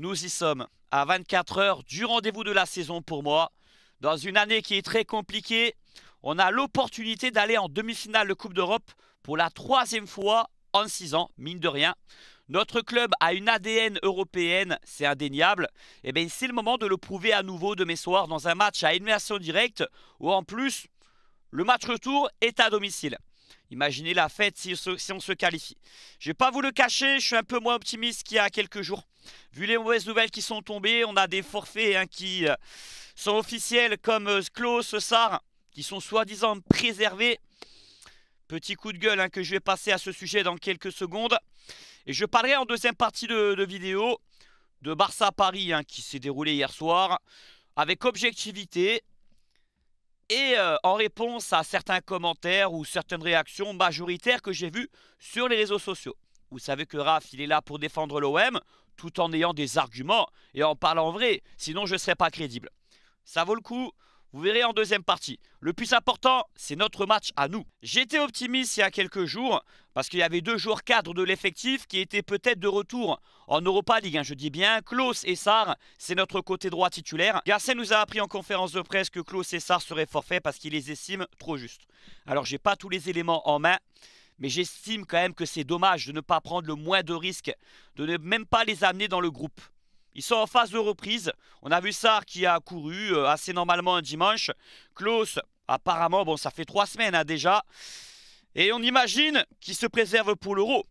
Nous y sommes à 24 heures du rendez-vous de la saison pour moi. Dans une année qui est très compliquée, on a l'opportunité d'aller en demi-finale de Coupe d'Europe pour la troisième fois en six ans, mine de rien. Notre club a une ADN européenne, c'est indéniable. Et eh bien c'est le moment de le prouver à nouveau demain soir dans un match à élimination directe où en plus le match retour est à domicile. Imaginez la fête si, on se qualifie. Je ne vais pas vous le cacher, je suis un peu moins optimiste qu'il y a quelques jours. Vu les mauvaises nouvelles qui sont tombées, on a des forfaits hein, qui euh, sont officiels comme euh, Klaus, Sar, qui sont soi-disant préservés. Petit coup de gueule hein, que je vais passer à ce sujet dans quelques secondes. Et je parlerai en deuxième partie de, vidéo de Barça Paris hein, qui s'est déroulé hier soir. Avec objectivité, et euh, en réponse à certains commentaires ou certaines réactions majoritaires que j'ai vues sur les réseaux sociaux. Vous savez que RAF il est là pour défendre l'OM tout en ayant des arguments et en parlant vrai, sinon je ne serais pas crédible. Ça vaut le coup vous verrez en deuxième partie. Le plus important, c'est notre match à nous. J'étais optimiste il y a quelques jours, parce qu'il y avait deux joueurs cadres de l'effectif qui étaient peut-être de retour en Europa League. Hein. je dis bien, Klaus Essar, c'est notre côté droit titulaire. Garcet nous a appris en conférence de presse que et Essar seraient forfaits parce qu'il les estime trop justes. Alors, j'ai pas tous les éléments en main mais j'estime quand même que c'est dommage de ne pas prendre le moins de risques, de ne même pas les amener dans le groupe. Ils sont en phase de reprise. On a vu Sar qui a couru euh, assez normalement un dimanche. Klaus, apparemment, bon, ça fait trois semaines hein, déjà. Et on imagine qu'il se préserve pour l'euro.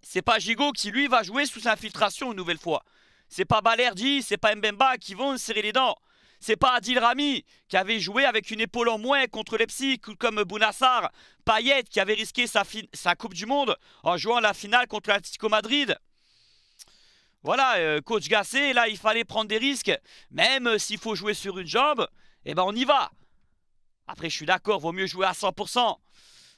C'est pas Gigot qui, lui, va jouer sous infiltration une nouvelle fois. C'est pas Balerdi, c'est pas Mbemba qui vont serrer les dents. C'est pas Adil Rami qui avait joué avec une épaule en moins contre Leipzig, comme Bounassar, Payet qui avait risqué sa, sa Coupe du Monde en jouant la finale contre l'Atlético Madrid. Voilà, euh, coach Gasset, là, il fallait prendre des risques. Même euh, s'il faut jouer sur une jambe, eh ben on y va. Après, je suis d'accord, vaut mieux jouer à 100%.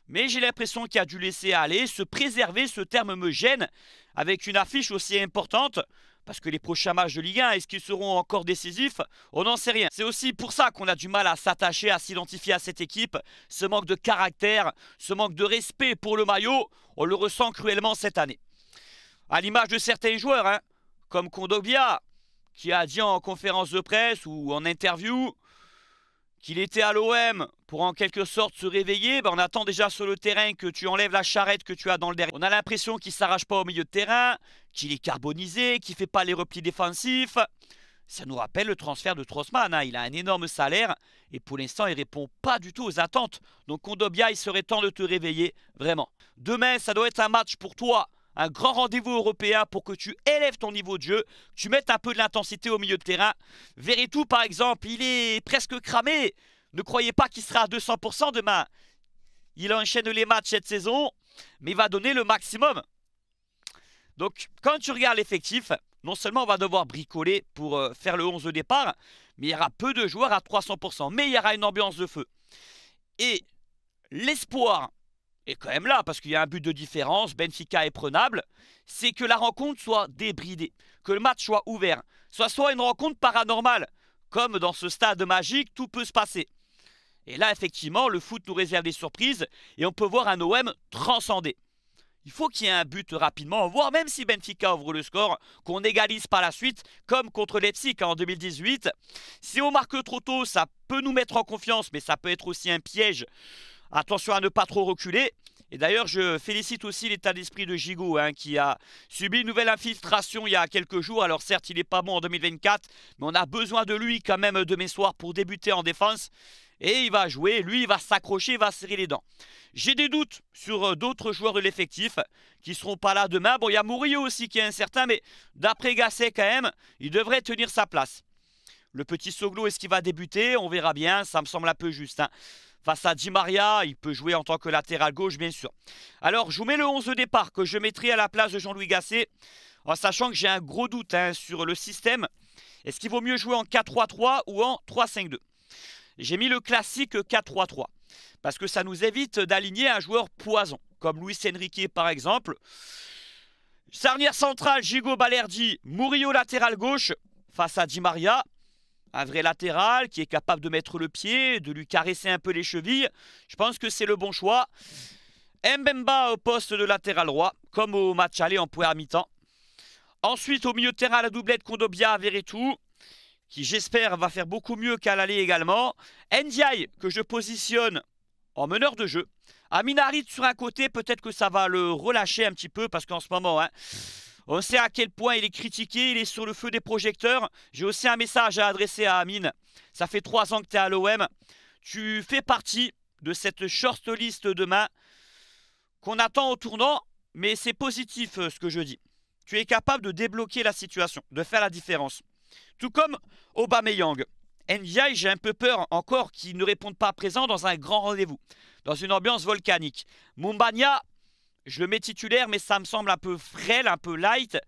Mais j'ai l'impression qu'il a dû laisser aller, se préserver, ce terme me gêne, avec une affiche aussi importante. Parce que les prochains matchs de Ligue 1, est-ce qu'ils seront encore décisifs On n'en sait rien. C'est aussi pour ça qu'on a du mal à s'attacher, à s'identifier à cette équipe. Ce manque de caractère, ce manque de respect pour le maillot, on le ressent cruellement cette année. À l'image de certains joueurs, hein, comme Kondogbia, qui a dit en conférence de presse ou en interview qu'il était à l'OM pour en quelque sorte se réveiller, ben, on attend déjà sur le terrain que tu enlèves la charrette que tu as dans le derrière. On a l'impression qu'il s'arrache pas au milieu de terrain, qu'il est carbonisé, qu'il fait pas les replis défensifs. Ça nous rappelle le transfert de Trossman. Hein. Il a un énorme salaire et pour l'instant, il répond pas du tout aux attentes. Donc, Kondobia, il serait temps de te réveiller, vraiment. Demain, ça doit être un match pour toi un grand rendez-vous européen pour que tu élèves ton niveau de jeu, tu mettes un peu de l'intensité au milieu de terrain. Veretout, par exemple, il est presque cramé. Ne croyez pas qu'il sera à 200% demain. Il enchaîne les matchs cette saison, mais il va donner le maximum. Donc, quand tu regardes l'effectif, non seulement on va devoir bricoler pour euh, faire le 11 de départ, mais il y aura peu de joueurs à 300%. Mais il y aura une ambiance de feu. Et l'espoir et quand même là, parce qu'il y a un but de différence, Benfica est prenable, c'est que la rencontre soit débridée, que le match soit ouvert, soit soit une rencontre paranormale. Comme dans ce stade magique, tout peut se passer. Et là, effectivement, le foot nous réserve des surprises et on peut voir un OM transcender. Il faut qu'il y ait un but rapidement, voire même si Benfica ouvre le score, qu'on égalise par la suite, comme contre Leipzig en 2018. Si on marque trop tôt, ça peut nous mettre en confiance, mais ça peut être aussi un piège Attention à ne pas trop reculer. Et d'ailleurs, je félicite aussi l'état d'esprit de Gigot, hein, qui a subi une nouvelle infiltration il y a quelques jours. Alors certes, il n'est pas bon en 2024, mais on a besoin de lui quand même demain soir pour débuter en défense. Et il va jouer, lui, il va s'accrocher, il va serrer les dents. J'ai des doutes sur euh, d'autres joueurs de l'effectif qui ne seront pas là demain. Bon, il y a Mourinho aussi qui est incertain, mais d'après Gasset quand même, il devrait tenir sa place. Le petit Soglo, est-ce qu'il va débuter On verra bien, ça me semble un peu juste. Hein. Face à Di Maria, il peut jouer en tant que latéral gauche, bien sûr. Alors, je vous mets le 11 de départ que je mettrai à la place de Jean-Louis Gasset, en sachant que j'ai un gros doute hein, sur le système. Est-ce qu'il vaut mieux jouer en 4-3-3 ou en 3-5-2 J'ai mis le classique 4-3-3, parce que ça nous évite d'aligner un joueur poison, comme Luis Enrique par exemple. Sarnière centrale, Gigo Balerdi, Murillo latéral gauche, face à Di Maria un vrai latéral qui est capable de mettre le pied, de lui caresser un peu les chevilles. Je pense que c'est le bon choix. Mbemba au poste de latéral droit, comme au match aller en à mi-temps. Ensuite, au milieu de terrain, la doublette Kondobia averetou qui j'espère va faire beaucoup mieux qu'à l'aller également. Ndiaye, que je positionne en meneur de jeu. Aminarit sur un côté, peut-être que ça va le relâcher un petit peu, parce qu'en ce moment, hein, on sait à quel point il est critiqué, il est sur le feu des projecteurs. J'ai aussi un message à adresser à Amine. Ça fait trois ans que tu es à l'OM. Tu fais partie de cette shortlist demain qu'on attend au tournant, mais c'est positif euh, ce que je dis. Tu es capable de débloquer la situation, de faire la différence. Tout comme Aubameyang. Ndiaye, j'ai un peu peur encore qu'il ne réponde pas à présent dans un grand rendez-vous, dans une ambiance volcanique. Mumbania, je le mets titulaire, mais ça me semble un peu frêle, un peu light.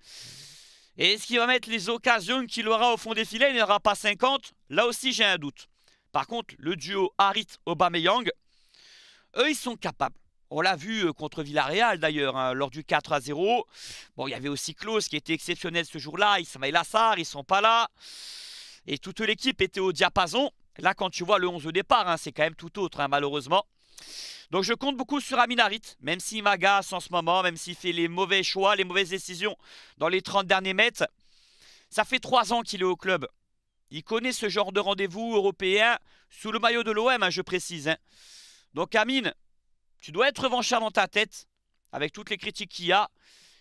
Et est-ce qu'il va mettre les occasions qu'il aura au fond des filets Il n'y aura pas 50. Là aussi, j'ai un doute. Par contre, le duo Harit-Aubameyang, eux, ils sont capables. On l'a vu euh, contre Villarreal d'ailleurs, hein, lors du 4 à 0. Bon, il y avait aussi Klaus qui était exceptionnel ce jour-là. Ismail Assar, ils ne sont pas là. Et toute l'équipe était au diapason. Là, quand tu vois le 11 au départ, hein, c'est quand même tout autre, hein, malheureusement. Donc je compte beaucoup sur Amin Harit, même s'il m'agace en ce moment, même s'il fait les mauvais choix, les mauvaises décisions dans les 30 derniers mètres. Ça fait 3 ans qu'il est au club. Il connaît ce genre de rendez-vous européen sous le maillot de l'OM, hein, je précise. Hein. Donc Amine, tu dois être revanchard dans ta tête, avec toutes les critiques qu'il y a.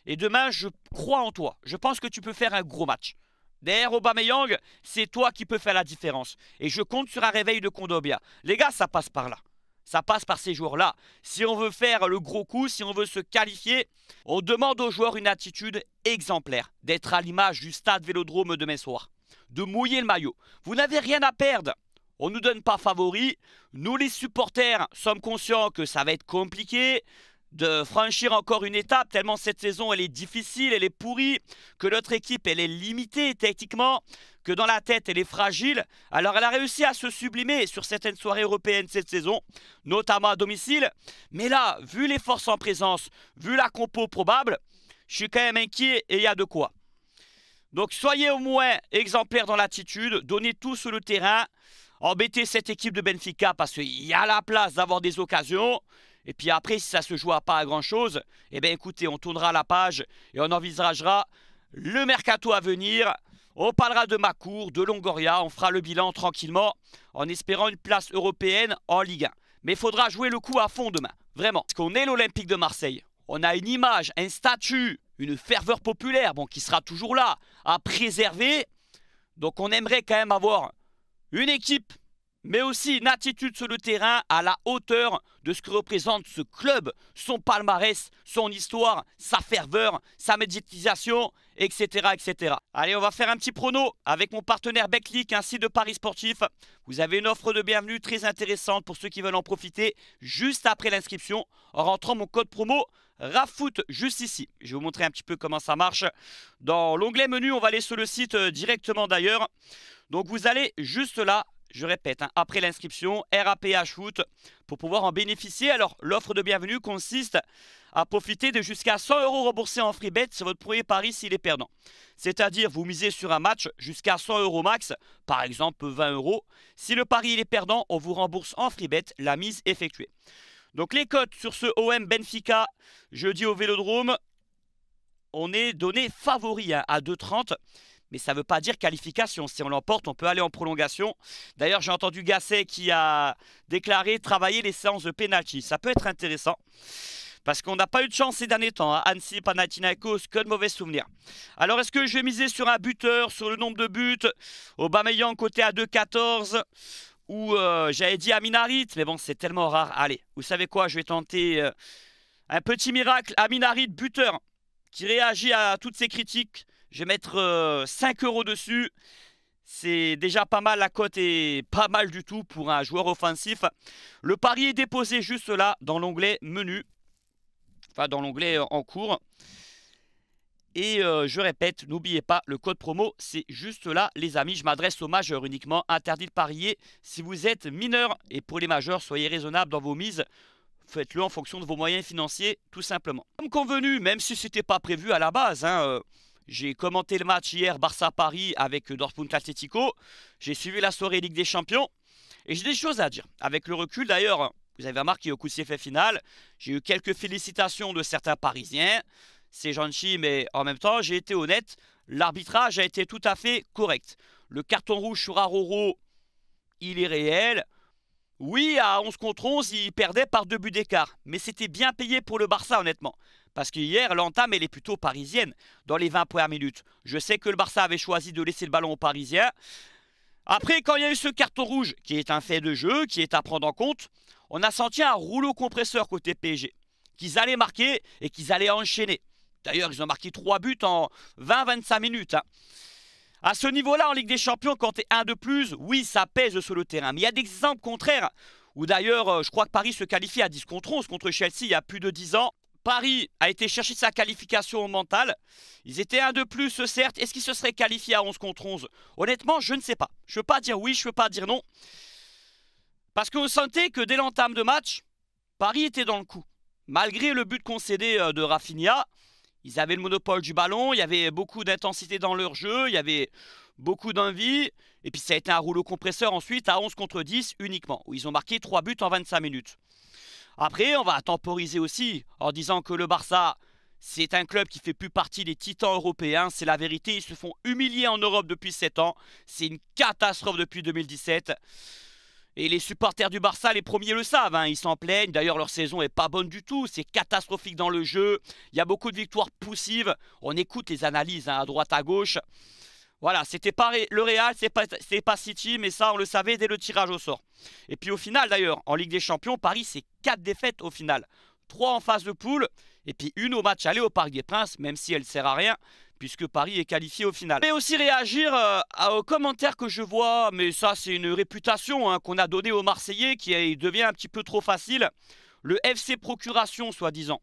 Et demain, je crois en toi. Je pense que tu peux faire un gros match. Derrière Aubameyang, c'est toi qui peux faire la différence. Et je compte sur un réveil de Condobia. Les gars, ça passe par là. Ça passe par ces joueurs-là. Si on veut faire le gros coup, si on veut se qualifier, on demande aux joueurs une attitude exemplaire, d'être à l'image du stade Vélodrome demain soir, de mouiller le maillot. Vous n'avez rien à perdre. On ne nous donne pas favori. Nous, les supporters, sommes conscients que ça va être compliqué de franchir encore une étape, tellement cette saison elle est difficile, elle est pourrie, que notre équipe elle est limitée techniquement que dans la tête, elle est fragile. Alors elle a réussi à se sublimer sur certaines soirées européennes cette saison, notamment à domicile. Mais là, vu les forces en présence, vu la compo probable, je suis quand même inquiet et il y a de quoi. Donc soyez au moins exemplaires dans l'attitude, donnez tout sur le terrain, embêtez cette équipe de Benfica parce qu'il y a la place d'avoir des occasions. Et puis après, si ça se joue pas à grand chose, eh bien écoutez, on tournera la page et on envisagera le mercato à venir. On parlera de Macour, de Longoria, on fera le bilan tranquillement en espérant une place européenne en Ligue 1. Mais il faudra jouer le coup à fond demain, vraiment. Parce qu'on est l'Olympique de Marseille, on a une image, un statut, une ferveur populaire, bon, qui sera toujours là, à préserver. Donc on aimerait quand même avoir une équipe, mais aussi une attitude sur le terrain à la hauteur de ce que représente ce club, son palmarès, son histoire, sa ferveur, sa médiatisation etc., etc. Allez, on va faire un petit prono avec mon partenaire Un ainsi de Paris Sportif. Vous avez une offre de bienvenue très intéressante pour ceux qui veulent en profiter juste après l'inscription en rentrant mon code promo RAFOOT juste ici. Je vais vous montrer un petit peu comment ça marche. Dans l'onglet menu, on va aller sur le site euh, directement d'ailleurs. Donc vous allez juste là, je répète, hein, après l'inscription, RAPH foot pour pouvoir en bénéficier. Alors, l'offre de bienvenue consiste à profiter de jusqu'à 100 euros remboursés en free bet sur votre premier pari s'il est perdant. C'est-à-dire, vous misez sur un match jusqu'à 100 euros max, par exemple 20 euros. Si le pari est perdant, on vous rembourse en free bet la mise effectuée. Donc, les cotes sur ce OM Benfica, jeudi au Vélodrome, on est donné favori hein, à 2,30 mais ça ne veut pas dire qualification. Si on l'emporte, on peut aller en prolongation. D'ailleurs, j'ai entendu Gasset qui a déclaré travailler les séances de penalty. Ça peut être intéressant. Parce qu'on n'a pas eu de chance ces derniers temps. Hein. Annecy, Panathinaikos, que de mauvais souvenirs. Alors, est-ce que je vais miser sur un buteur, sur le nombre de buts Aubameyang côté à 2-14. Ou euh, j'avais dit Aminarit, mais bon, c'est tellement rare. Allez, vous savez quoi Je vais tenter euh, un petit miracle. Aminarit, buteur, qui réagit à toutes ces critiques. Je vais mettre 5 euh, euros dessus. C'est déjà pas mal, la cote est pas mal du tout pour un joueur offensif. Le pari est déposé juste là, dans l'onglet menu. Enfin, dans l'onglet euh, en cours. Et euh, je répète, n'oubliez pas, le code promo, c'est juste là, les amis. Je m'adresse aux majeurs uniquement. Interdit de parier si vous êtes mineur. Et pour les majeurs, soyez raisonnables dans vos mises. Faites-le en fonction de vos moyens financiers, tout simplement. Comme convenu, même si ce n'était pas prévu à la base, hein, j'ai commenté le match hier Barça-Paris avec euh, Dortmund Atlético. J'ai suivi la soirée Ligue des Champions. Et j'ai des choses à dire. Avec le recul d'ailleurs, vous avez remarqué au coup de sifflet final, j'ai eu quelques félicitations de certains Parisiens. C'est gentil, mais en même temps, j'ai été honnête. L'arbitrage a été tout à fait correct. Le carton rouge sur Aroro, il est réel. Oui, à 11 contre 11, il perdait par deux buts d'écart. Mais c'était bien payé pour le Barça, honnêtement. Parce qu'hier, l'entame, elle est plutôt parisienne dans les 20 premières minutes. Je sais que le Barça avait choisi de laisser le ballon aux Parisiens. Après, quand il y a eu ce carton rouge, qui est un fait de jeu, qui est à prendre en compte, on a senti un rouleau compresseur côté PSG. Qu'ils allaient marquer et qu'ils allaient enchaîner. D'ailleurs, ils ont marqué trois buts en 20-25 minutes. Hein. À ce niveau-là, en Ligue des Champions, quand es un de plus, oui, ça pèse sur le terrain. Mais il y a des exemples contraires. où d'ailleurs, euh, je crois que Paris se qualifie à 10 contre 11 contre Chelsea il y a plus de 10 ans. Paris a été chercher sa qualification au mental. Ils étaient un de plus, certes. Est-ce qu'ils se seraient qualifiés à 11 contre 11 Honnêtement, je ne sais pas. Je ne veux pas dire oui, je ne veux pas dire non. Parce qu'on sentait que dès l'entame de match, Paris était dans le coup. Malgré le but concédé euh, de Rafinha, ils avaient le monopole du ballon, il y avait beaucoup d'intensité dans leur jeu, il y avait beaucoup d'envie. Et puis ça a été un rouleau compresseur ensuite à 11 contre 10 uniquement, où ils ont marqué 3 buts en 25 minutes. Après, on va temporiser aussi en disant que le Barça, c'est un club qui fait plus partie des titans européens, c'est la vérité, ils se font humilier en Europe depuis 7 ans, c'est une catastrophe depuis 2017. Et les supporters du Barça, les premiers le savent, hein, ils s'en plaignent, d'ailleurs leur saison est pas bonne du tout, c'est catastrophique dans le jeu, il y a beaucoup de victoires poussives, on écoute les analyses hein, à droite à gauche. Voilà, c'était pas le Real, c'est pas, City, mais ça on le savait dès le tirage au sort. Et puis au final d'ailleurs, en Ligue des Champions, Paris c'est 4 défaites au final. 3 en phase de poule, et puis une au match aller au Parc des Princes, même si elle sert à rien, puisque Paris est qualifié au final. Mais aussi réagir euh, aux commentaires que je vois, mais ça c'est une réputation hein, qu'on a donnée aux Marseillais qui devient un petit peu trop facile. Le FC Procuration, soi-disant.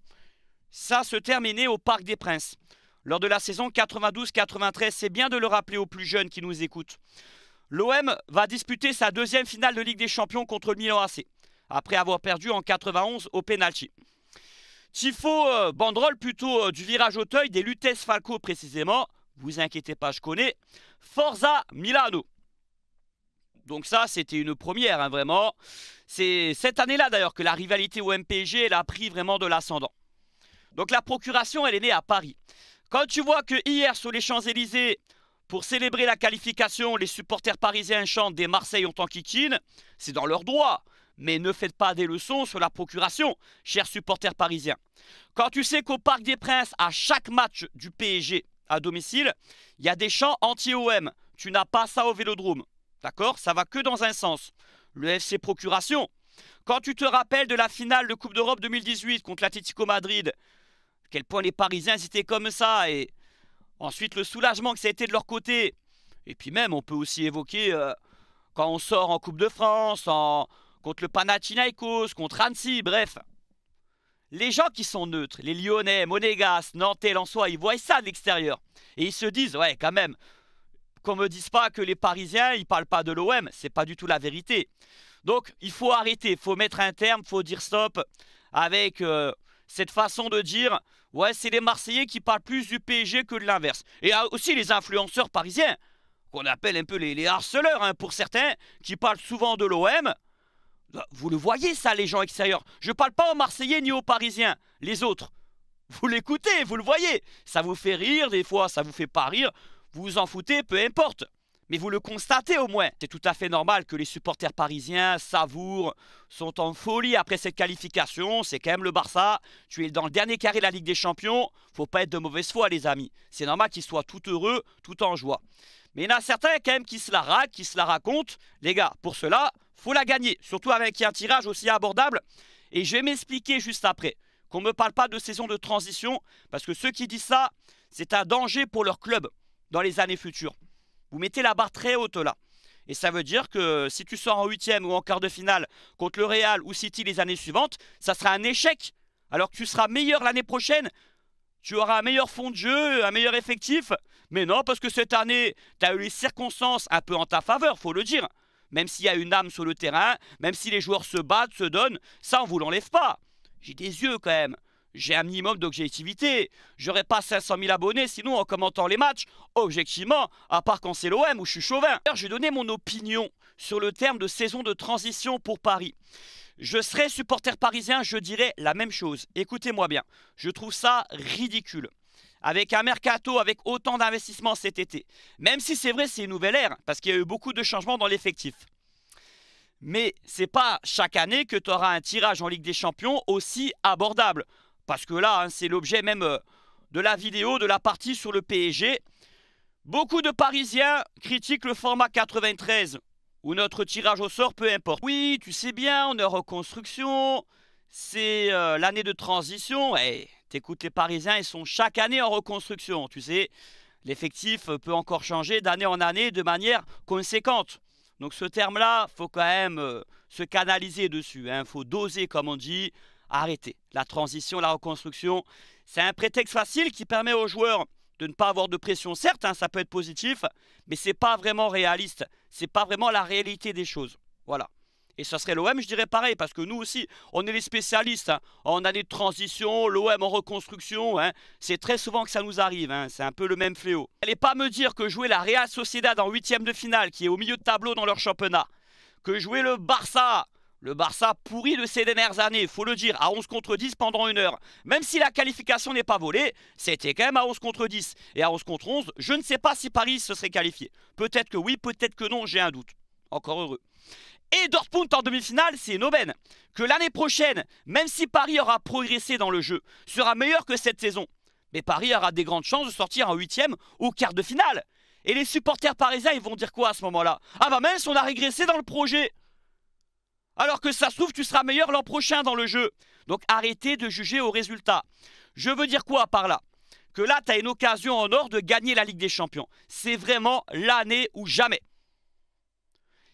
Ça se terminait au Parc des Princes lors de la saison 92-93. C'est bien de le rappeler aux plus jeunes qui nous écoutent. L'OM va disputer sa deuxième finale de Ligue des Champions contre le Milan AC, après avoir perdu en 91 au penalty. Tifo, euh, plutôt euh, du virage Auteuil, des Lutes Falco précisément. Vous inquiétez pas, je connais. Forza Milano. Donc ça, c'était une première, hein, vraiment. C'est cette année-là d'ailleurs que la rivalité au MPG a pris vraiment de l'ascendant. Donc la procuration, elle est née à Paris. Quand tu vois que hier, sur les Champs-Élysées, pour célébrer la qualification, les supporters parisiens chantent des Marseilles ont tant kikine, c'est dans leur droit. Mais ne faites pas des leçons sur la procuration, chers supporters parisiens. Quand tu sais qu'au Parc des Princes, à chaque match du PSG à domicile, il y a des chants anti-OM. Tu n'as pas ça au vélodrome. D'accord Ça va que dans un sens. Le FC Procuration. Quand tu te rappelles de la finale de Coupe d'Europe 2018 contre l'Atlético Madrid, quel point les Parisiens c'était comme ça, et ensuite le soulagement que ça a été de leur côté. Et puis même, on peut aussi évoquer euh, quand on sort en Coupe de France, en, contre le Panathinaikos, contre Annecy, bref. Les gens qui sont neutres, les Lyonnais, Monégas, Nantais, soi, ils voient ça de l'extérieur. Et ils se disent, ouais, quand même, qu'on me dise pas que les Parisiens, ils parlent pas de l'OM, c'est pas du tout la vérité. Donc, il faut arrêter, il faut mettre un terme, il faut dire stop avec euh, cette façon de dire ouais, c'est les Marseillais qui parlent plus du PSG que de l'inverse. Et aussi les influenceurs parisiens, qu'on appelle un peu les, harceleurs hein, pour certains, qui parlent souvent de l'OM. Bah, vous le voyez ça, les gens extérieurs. Je parle pas aux Marseillais ni aux Parisiens, les autres. Vous l'écoutez, vous le voyez. Ça vous fait rire des fois, ça vous fait pas rire. Vous vous en foutez, peu importe mais vous le constatez au moins. C'est tout à fait normal que les supporters parisiens savourent, sont en folie après cette qualification. C'est quand même le Barça. Tu es dans le dernier carré de la Ligue des Champions. Faut pas être de mauvaise foi, les amis. C'est normal qu'ils soient tout heureux, tout en joie. Mais il y en a certains quand même qui se la raquent, qui se la racontent. Les gars, pour cela, faut la gagner. Surtout avec un tirage aussi abordable. Et je vais m'expliquer juste après. Qu'on ne me parle pas de saison de transition, parce que ceux qui disent ça, c'est un danger pour leur club dans les années futures. Vous mettez la barre très haute là. Et ça veut dire que si tu sors en huitième ou en quart de finale contre le Real ou City les années suivantes, ça sera un échec. Alors que tu seras meilleur l'année prochaine, tu auras un meilleur fond de jeu, un meilleur effectif. Mais non, parce que cette année, tu as eu les circonstances un peu en ta faveur, faut le dire. Même s'il y a une âme sur le terrain, même si les joueurs se battent, se donnent, ça on vous l'enlève pas. J'ai des yeux quand même j'ai un minimum d'objectivité. J'aurais pas 500 000 abonnés, sinon en commentant les matchs, objectivement, à part quand c'est l'OM où je suis chauvin. D'ailleurs, je vais donner mon opinion sur le terme de saison de transition pour Paris. Je serai supporter parisien, je dirais la même chose. Écoutez-moi bien, je trouve ça ridicule. Avec un mercato, avec autant d'investissements cet été. Même si c'est vrai, c'est une nouvelle ère, parce qu'il y a eu beaucoup de changements dans l'effectif. Mais c'est pas chaque année que tu auras un tirage en Ligue des Champions aussi abordable parce que là, hein, c'est l'objet même euh, de la vidéo, de la partie sur le PSG. Beaucoup de Parisiens critiquent le format 93, ou notre tirage au sort, peu importe. Oui, tu sais bien, on est en reconstruction, c'est euh, l'année de transition. Hey, eh, T'écoutes les Parisiens, ils sont chaque année en reconstruction, tu sais. L'effectif euh, peut encore changer d'année en année de manière conséquente. Donc ce terme-là, faut quand même se canaliser dessus. Il hein. faut doser, comme on dit. Arrêtez. La transition, la reconstruction, c'est un prétexte facile qui permet aux joueurs de ne pas avoir de pression. Certes, hein, ça peut être positif, mais c'est pas vraiment réaliste. C'est pas vraiment la réalité des choses. Voilà. Et ce serait l'OM, je dirais pareil, parce que nous aussi, on est les spécialistes. Hein. On a année transitions, transition, l'OM en reconstruction, hein. c'est très souvent que ça nous arrive. C'est un peu le même fléau. N'allez pas me dire que jouer la Real Sociedad en huitième de finale, qui est au milieu de tableau dans leur championnat, que jouer le Barça, le Barça pourri de ces dernières années, il faut le dire, à 11 contre 10 pendant une heure. Même si la qualification n'est pas volée, c'était quand même à 11 contre 10. Et à 11 contre 11, je ne sais pas si Paris se serait qualifié. Peut-être que oui, peut-être que non, j'ai un doute. Encore heureux. Et Dortmund en demi-finale, c'est une aubaine. Que l'année prochaine, même si Paris aura progressé dans le jeu, sera meilleur que cette saison. Mais Paris aura des grandes chances de sortir en huitième ou quart de finale. Et les supporters parisiens, ils vont dire quoi à ce moment-là Ah bah mince, on a régressé dans le projet alors que ça se trouve, tu seras meilleur l'an prochain dans le jeu. Donc arrêtez de juger au résultat. Je veux dire quoi par là Que là, tu as une occasion en or de gagner la Ligue des Champions. C'est vraiment l'année ou jamais.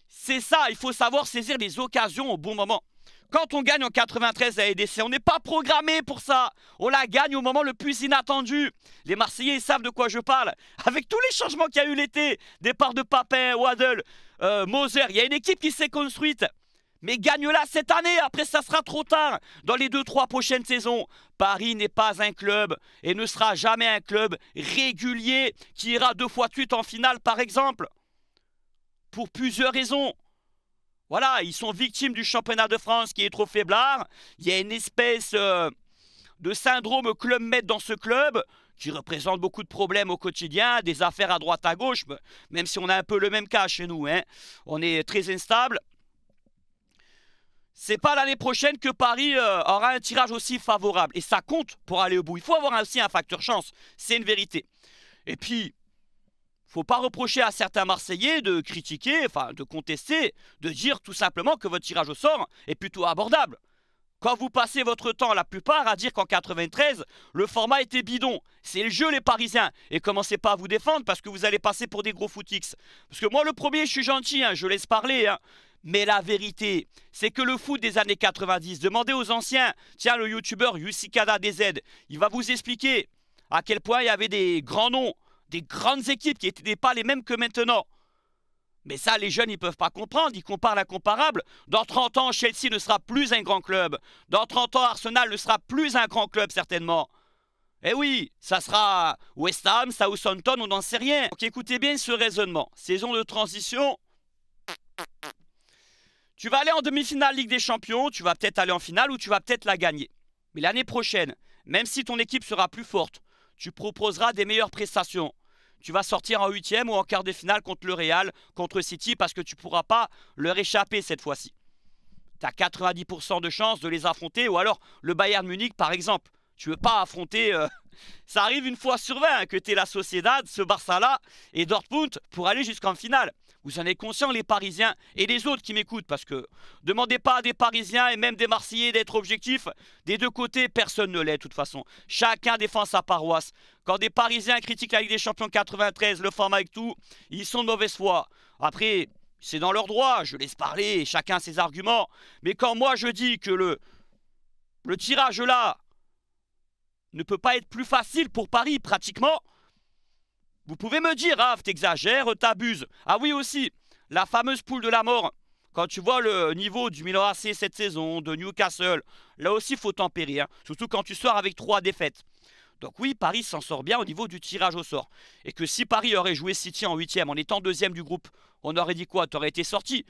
C'est ça, il faut savoir saisir les occasions au bon moment. Quand on gagne en 93 à EDC, on n'est pas programmé pour ça. On la gagne au moment le plus inattendu. Les Marseillais savent de quoi je parle. Avec tous les changements qu'il y a eu l'été, départ de Papin, Waddle, euh, Moser, il y a une équipe qui s'est construite. Mais gagne-la cette année, après ça sera trop tard. Dans les 2-3 prochaines saisons, Paris n'est pas un club et ne sera jamais un club régulier qui ira deux fois de en finale par exemple. Pour plusieurs raisons. Voilà, ils sont victimes du championnat de France qui est trop faiblard. Il y a une espèce euh, de syndrome club maître dans ce club qui représente beaucoup de problèmes au quotidien, des affaires à droite à gauche, même si on a un peu le même cas chez nous. Hein. On est très instable c'est pas l'année prochaine que Paris euh, aura un tirage aussi favorable. Et ça compte pour aller au bout. Il faut avoir aussi un facteur chance. C'est une vérité. Et puis, faut pas reprocher à certains Marseillais de critiquer, enfin de contester, de dire tout simplement que votre tirage au sort est plutôt abordable. Quand vous passez votre temps, la plupart, à dire qu'en 93, le format était bidon. C'est le jeu, les Parisiens. Et commencez pas à vous défendre parce que vous allez passer pour des gros footix. Parce que moi, le premier, je suis gentil, hein, je laisse parler. Hein. Mais la vérité, c'est que le foot des années 90, demandez aux anciens, tiens le youtubeur Yusikada DZ, il va vous expliquer à quel point il y avait des grands noms, des grandes équipes qui n'étaient pas les mêmes que maintenant. Mais ça, les jeunes, ils ne peuvent pas comprendre. Ils comparent l'incomparable. Dans 30 ans, Chelsea ne sera plus un grand club. Dans 30 ans, Arsenal ne sera plus un grand club, certainement. Eh oui, ça sera West Ham, Southampton, on n'en sait rien. Donc écoutez bien ce raisonnement. Saison de transition, tu vas aller en demi-finale Ligue des Champions, tu vas peut-être aller en finale ou tu vas peut-être la gagner. Mais l'année prochaine, même si ton équipe sera plus forte, tu proposeras des meilleures prestations. Tu vas sortir en huitième ou en quart de finale contre le Real, contre City, parce que tu ne pourras pas leur échapper cette fois-ci. Tu as 90% de chances de les affronter, ou alors le Bayern Munich par exemple. Tu ne veux pas affronter euh, ça arrive une fois sur 20 que tu es la Sociedad, ce Barça-là et Dortmund pour aller jusqu'en finale. Vous en êtes conscients, les Parisiens et les autres qui m'écoutent, parce que demandez pas à des Parisiens et même des Marseillais d'être objectifs. Des deux côtés, personne ne l'est de toute façon. Chacun défend sa paroisse. Quand des Parisiens critiquent la Ligue des Champions 93, le format avec tout, ils sont de mauvaise foi. Après, c'est dans leur droit, je laisse parler, chacun ses arguments. Mais quand moi je dis que le, le tirage là, ne peut pas être plus facile pour Paris, pratiquement. Vous pouvez me dire, ah, t'exagères, t'abuses. Ah oui aussi, la fameuse poule de la mort. Quand tu vois le niveau du Milan AC cette saison, de Newcastle, là aussi il faut tempérer, hein, surtout quand tu sors avec trois défaites. Donc oui, Paris s'en sort bien au niveau du tirage au sort. Et que si Paris aurait joué City en huitième, en étant deuxième du groupe, on aurait dit quoi aurais été sorti.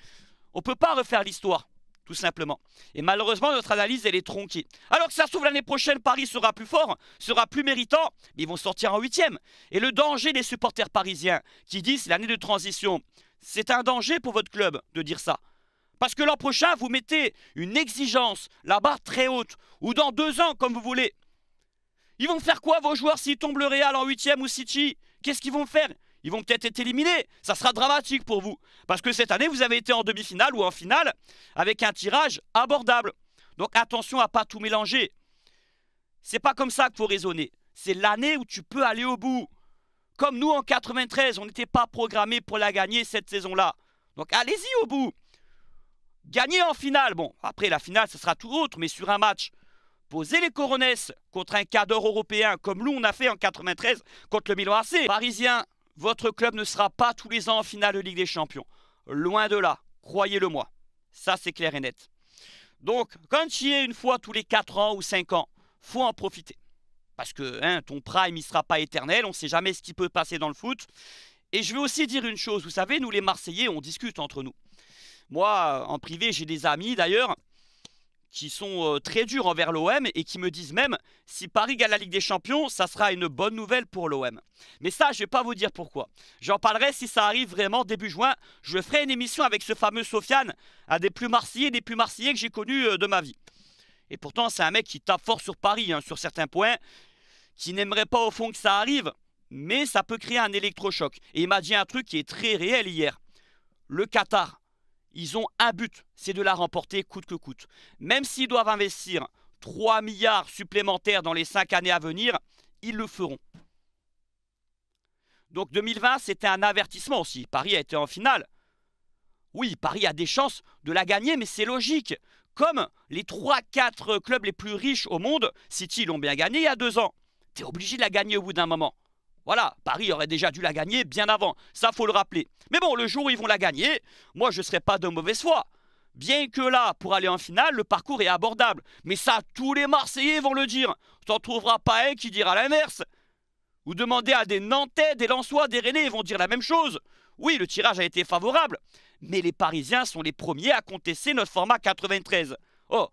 On ne peut pas refaire l'histoire tout simplement. Et malheureusement, notre analyse, elle est tronquée. Alors que ça se trouve, l'année prochaine, Paris sera plus fort, sera plus méritant, mais ils vont sortir en huitième. Et le danger des supporters parisiens qui disent l'année de transition, c'est un danger pour votre club de dire ça. Parce que l'an prochain, vous mettez une exigence, la barre très haute, ou dans deux ans, comme vous voulez. Ils vont faire quoi, vos joueurs, s'ils tombent le Real en huitième ou City Qu'est-ce qu'ils vont faire ils vont peut-être être éliminés. Ça sera dramatique pour vous. Parce que cette année, vous avez été en demi-finale ou en finale avec un tirage abordable. Donc attention à ne pas tout mélanger. C'est pas comme ça qu'il faut raisonner. C'est l'année où tu peux aller au bout. Comme nous en 93, on n'était pas programmé pour la gagner cette saison-là. Donc allez-y au bout. Gagner en finale. Bon, après la finale, ce sera tout autre, mais sur un match. poser les coronesses contre un cadre européen comme nous on a fait en 93 contre le Milan AC. Parisien, votre club ne sera pas tous les ans en finale de Ligue des Champions. Loin de là, croyez-le moi. Ça, c'est clair et net. Donc, quand tu y est une fois tous les 4 ans ou 5 ans, faut en profiter. Parce que hein, ton prime, il ne sera pas éternel, on ne sait jamais ce qui peut passer dans le foot. Et je vais aussi dire une chose, vous savez, nous les Marseillais, on discute entre nous. Moi, en privé, j'ai des amis d'ailleurs qui sont euh, très durs envers l'OM et qui me disent même si Paris gagne la Ligue des Champions, ça sera une bonne nouvelle pour l'OM. Mais ça, je ne vais pas vous dire pourquoi. J'en parlerai si ça arrive vraiment début juin. Je ferai une émission avec ce fameux Sofiane, un des plus marseillais, des plus marseillais que j'ai connu euh, de ma vie. Et pourtant, c'est un mec qui tape fort sur Paris, hein, sur certains points, qui n'aimerait pas au fond que ça arrive, mais ça peut créer un électrochoc. Et il m'a dit un truc qui est très réel hier. Le Qatar, ils ont un but, c'est de la remporter coûte que coûte. Même s'ils doivent investir 3 milliards supplémentaires dans les 5 années à venir, ils le feront. Donc 2020, c'était un avertissement aussi. Paris a été en finale. Oui, Paris a des chances de la gagner, mais c'est logique. Comme les 3-4 clubs les plus riches au monde, City l'ont bien gagné il y a deux ans. es obligé de la gagner au bout d'un moment. Voilà, Paris aurait déjà dû la gagner bien avant, ça faut le rappeler. Mais bon, le jour où ils vont la gagner, moi je ne serai pas de mauvaise foi. Bien que là, pour aller en finale, le parcours est abordable. Mais ça, tous les Marseillais vont le dire. T'en trouveras pas un qui dira l'inverse. Ou demandez à des Nantais, des Lançois, des Rennais, ils vont dire la même chose. Oui, le tirage a été favorable. Mais les Parisiens sont les premiers à contester notre format 93. Oh,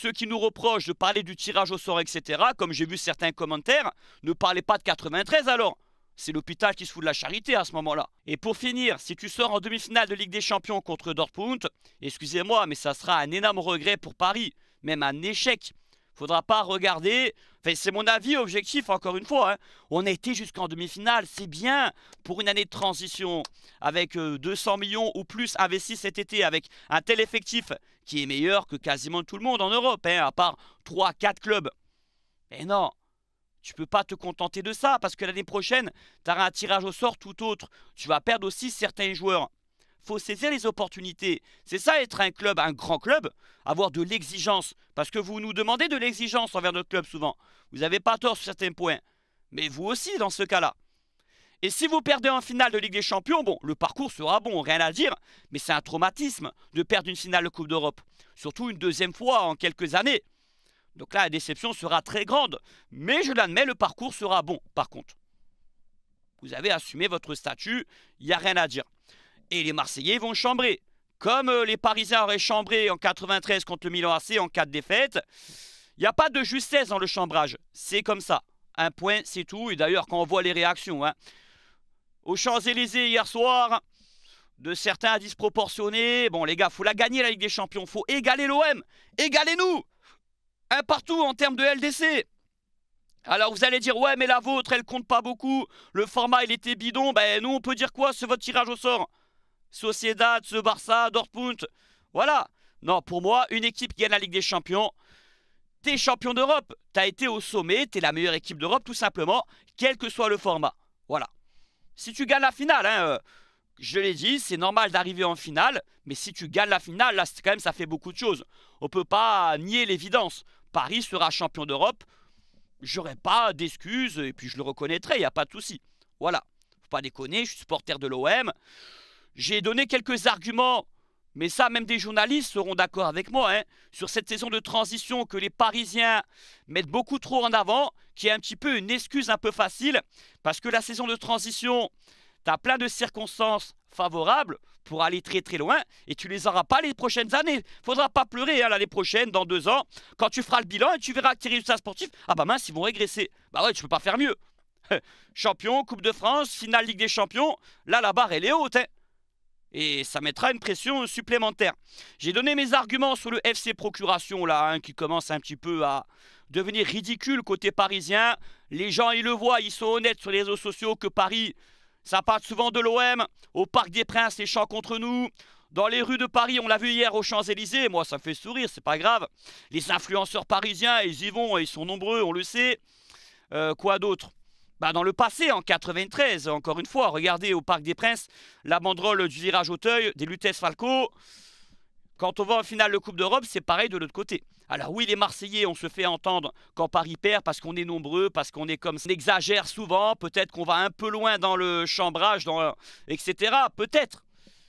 ceux qui nous reprochent de parler du tirage au sort, etc., comme j'ai vu certains commentaires, ne parlez pas de 93 alors. C'est l'hôpital qui se fout de la charité à ce moment-là. Et pour finir, si tu sors en demi-finale de Ligue des Champions contre Dortmund, excusez-moi, mais ça sera un énorme regret pour Paris, même un échec. Faudra pas regarder. Enfin, c'est mon avis objectif, encore une fois. Hein. On a été jusqu'en demi-finale, c'est bien pour une année de transition. Avec 200 euh, millions ou plus investis cet été, avec un tel effectif qui est meilleur que quasiment tout le monde en Europe, hein, à part 3-4 clubs. Mais non, tu peux pas te contenter de ça, parce que l'année prochaine, tu auras un tirage au sort tout autre. Tu vas perdre aussi certains joueurs. faut saisir les opportunités. C'est ça être un club, un grand club, avoir de l'exigence. Parce que vous nous demandez de l'exigence envers notre club souvent. Vous n'avez pas tort sur certains points. Mais vous aussi dans ce cas-là. Et si vous perdez en finale de Ligue des Champions, bon, le parcours sera bon, rien à dire, mais c'est un traumatisme de perdre une finale de Coupe d'Europe, surtout une deuxième fois en quelques années. Donc là, la déception sera très grande, mais je l'admets, le parcours sera bon, par contre. Vous avez assumé votre statut, il n'y a rien à dire. Et les Marseillais vont chambrer. Comme euh, les Parisiens auraient chambré en 93 contre le Milan AC en cas de défaite, il n'y a pas de justesse dans le chambrage. C'est comme ça. Un point, c'est tout. Et d'ailleurs, quand on voit les réactions, hein, aux Champs-Élysées hier soir de certains disproportionnés. Bon, les gars, faut la gagner la Ligue des Champions. Faut égaler l'OM. Égalez-nous Un partout en termes de LDC. Alors vous allez dire, ouais, mais la vôtre, elle compte pas beaucoup. Le format, il était bidon. Ben nous, on peut dire quoi sur votre tirage au sort. Sociedad, ce Barça, Dortmund. Voilà. Non, pour moi, une équipe qui gagne la Ligue des Champions. T'es champion d'Europe. T'as été au sommet. T'es la meilleure équipe d'Europe, tout simplement, quel que soit le format. Voilà. Si tu gagnes la finale, hein, euh, je l'ai dit, c'est normal d'arriver en finale, mais si tu gagnes la finale, là, quand même, ça fait beaucoup de choses. On ne peut pas nier l'évidence. Paris sera champion d'Europe. n'aurai pas d'excuses, et puis je le reconnaîtrai, il n'y a pas de souci. Voilà. Faut pas déconner, je suis supporter de l'OM. J'ai donné quelques arguments mais ça, même des journalistes seront d'accord avec moi, hein, sur cette saison de transition que les Parisiens mettent beaucoup trop en avant, qui est un petit peu une excuse un peu facile, parce que la saison de transition, tu as plein de circonstances favorables pour aller très très loin, et tu les auras pas les prochaines années. Faudra pas pleurer hein, l'année prochaine, dans deux ans, quand tu feras le bilan et tu verras que tes résultats sportifs, ah bah mince, ils vont régresser. Bah ouais, tu peux pas faire mieux. Champion, Coupe de France, finale Ligue des Champions, là la barre elle est haute. Hein. Et ça mettra une pression supplémentaire. J'ai donné mes arguments sur le FC Procuration, là, hein, qui commence un petit peu à devenir ridicule côté parisien. Les gens, ils le voient, ils sont honnêtes sur les réseaux sociaux que Paris, ça part souvent de l'OM. Au Parc des Princes, les chants contre nous. Dans les rues de Paris, on l'a vu hier aux Champs-Élysées, moi ça me fait sourire, c'est pas grave. Les influenceurs parisiens, ils y vont, ils sont nombreux, on le sait. Euh, quoi d'autre bah, dans le passé, en 93, encore une fois, regardez au Parc des Princes, la banderole du virage Auteuil, des Lutèces Falco. Quand on va en finale de Coupe d'Europe, c'est pareil de l'autre côté. Alors oui, les Marseillais, on se fait entendre quand Paris perd parce qu'on est nombreux, parce qu'on est comme On exagère souvent, peut-être qu'on va un peu loin dans le chambrage, etc. Peut-être.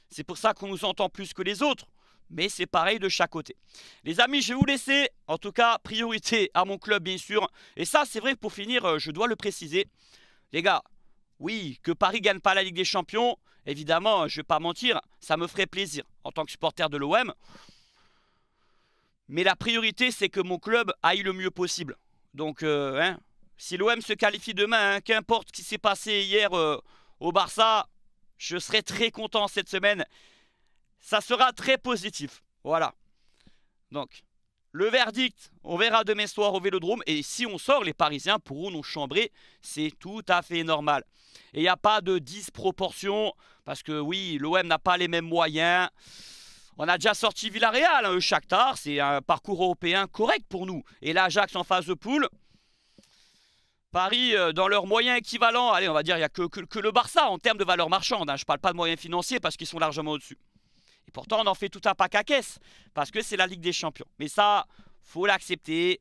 C'est pour ça qu'on nous entend plus que les autres mais c'est pareil de chaque côté. Les amis, je vais vous laisser, en tout cas, priorité à mon club, bien sûr. Et ça, c'est vrai, pour finir, euh, je dois le préciser. Les gars, oui, que Paris gagne pas la Ligue des Champions, évidemment, je ne vais pas mentir, ça me ferait plaisir en tant que supporter de l'OM. Mais la priorité, c'est que mon club aille le mieux possible. Donc, euh, hein, si l'OM se qualifie demain, hein, qu'importe ce qui s'est passé hier euh, au Barça, je serai très content cette semaine ça sera très positif. Voilà. Donc, le verdict, on verra demain soir au Vélodrome. Et si on sort, les Parisiens pourront nous chambrer. C'est tout à fait normal. Et il n'y a pas de disproportion. Parce que oui, l'OM n'a pas les mêmes moyens. On a déjà sorti Villarreal, eux, hein, Shakhtar. C'est un parcours européen correct pour nous. Et l'Ajax en phase de poule. Paris, euh, dans leurs moyens équivalents, allez, on va dire, il n'y a que, le Barça en termes de valeur marchande. Hein. Je ne parle pas de moyens financiers parce qu'ils sont largement au-dessus. Et pourtant, on en fait tout un pack à caisse, parce que c'est la Ligue des Champions. Mais ça, faut l'accepter.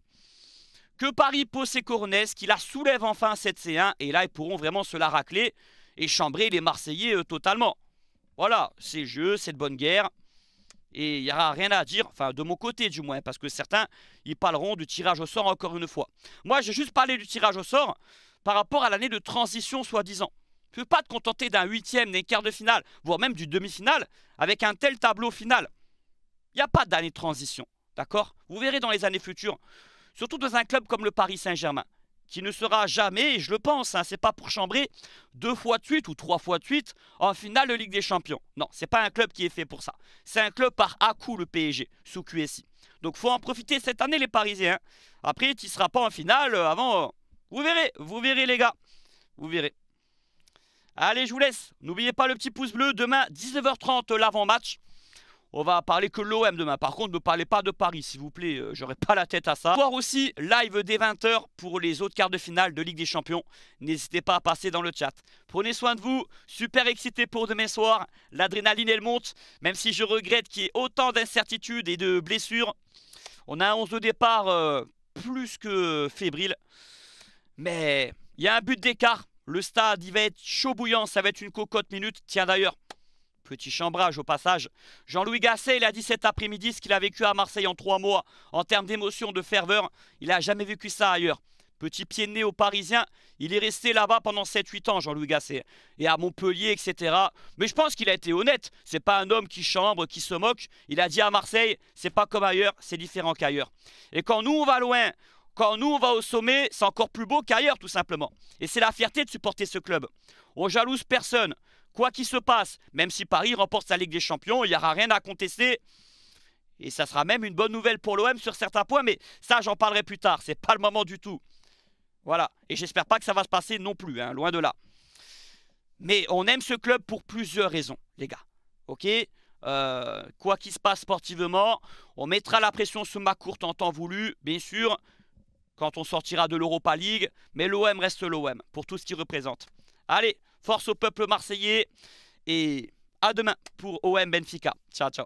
Que Paris pose ses coronets, qu'il la soulève enfin cette c 1 et là, ils pourront vraiment se la racler et chambrer les Marseillais totalement. Voilà, c'est jeu, c'est de bonne guerre. Et il n'y aura rien à dire, enfin de mon côté du moins, parce que certains, ils parleront du tirage au sort encore une fois. Moi, j'ai juste parlé du tirage au sort par rapport à l'année de transition soi-disant. Tu ne peux pas te contenter d'un huitième, d'un quart de finale, voire même du demi-finale, avec un tel tableau final. Il n'y a pas d'année de transition, d'accord Vous verrez dans les années futures, surtout dans un club comme le Paris Saint-Germain, qui ne sera jamais, je le pense, hein, c'est pas pour chambrer, deux fois de suite ou trois fois de suite en finale de Ligue des Champions. Non, c'est pas un club qui est fait pour ça. C'est un club par à-coup, le PSG, sous QSI. Donc faut en profiter cette année, les Parisiens. Après, tu ne seras pas en finale euh, avant... Euh, vous verrez, vous verrez les gars, vous verrez. Allez, je vous laisse. N'oubliez pas le petit pouce bleu. Demain, 19h30, l'avant-match. On va parler que l'OM demain. Par contre, ne parlez pas de Paris, s'il vous plaît. Euh, je n'aurai pas la tête à ça. Voir aussi live dès 20h pour les autres quarts de finale de Ligue des Champions. N'hésitez pas à passer dans le chat. Prenez soin de vous. Super excité pour demain soir. L'adrénaline, elle monte. Même si je regrette qu'il y ait autant d'incertitudes et de blessures. On a un 11 de départ euh, plus que fébrile. Mais il y a un but d'écart. Le stade, il va être chaud bouillant. Ça va être une cocotte minute. Tiens d'ailleurs, Petit chambrage au passage. Jean-Louis Gasset, il a dit cet après-midi ce qu'il a vécu à Marseille en trois mois. En termes d'émotion, de ferveur, il n'a jamais vécu ça ailleurs. Petit pied de nez aux Parisiens, il est resté là-bas pendant 7-8 ans, Jean-Louis Gasset. Et à Montpellier, etc. Mais je pense qu'il a été honnête. C'est pas un homme qui chambre, qui se moque. Il a dit à Marseille, c'est pas comme ailleurs, c'est différent qu'ailleurs. Et quand nous, on va loin, quand nous, on va au sommet, c'est encore plus beau qu'ailleurs, tout simplement. Et c'est la fierté de supporter ce club. On jalouse personne. Quoi qu'il se passe, même si Paris remporte sa Ligue des Champions, il n'y aura rien à contester. Et ça sera même une bonne nouvelle pour l'OM sur certains points, mais ça, j'en parlerai plus tard. C'est pas le moment du tout. Voilà. Et j'espère pas que ça va se passer non plus, hein, loin de là. Mais on aime ce club pour plusieurs raisons, les gars. Ok euh, Quoi qu'il se passe sportivement, on mettra la pression sur ma courte en temps voulu, bien sûr quand on sortira de l'Europa League. Mais l'OM reste l'OM pour tout ce qu'il représente. Allez, force au peuple marseillais et à demain pour OM Benfica. Ciao, ciao.